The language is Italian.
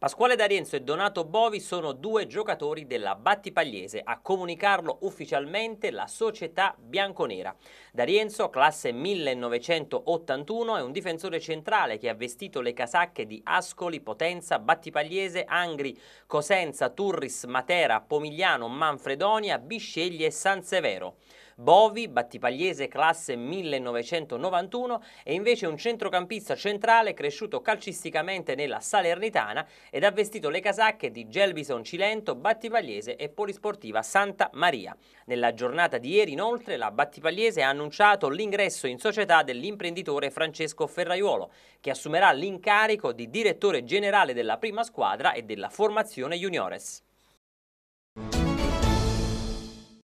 Pasquale D'Arienzo e Donato Bovi sono due giocatori della Battipagliese, a comunicarlo ufficialmente la società bianconera. D'Arienzo, classe 1981, è un difensore centrale che ha vestito le casacche di Ascoli, Potenza, Battipagliese, Angri, Cosenza, Turris, Matera, Pomigliano, Manfredonia, Bisceglie e San Severo. Bovi, Battipagliese, classe 1991, è invece un centrocampista centrale cresciuto calcisticamente nella Salernitana ed ha vestito le casacche di Gelbison Cilento, Battipagliese e Polisportiva Santa Maria. Nella giornata di ieri, inoltre, la Battipagliese ha annunciato l'ingresso in società dell'imprenditore Francesco Ferraiuolo, che assumerà l'incarico di direttore generale della prima squadra e della formazione juniores.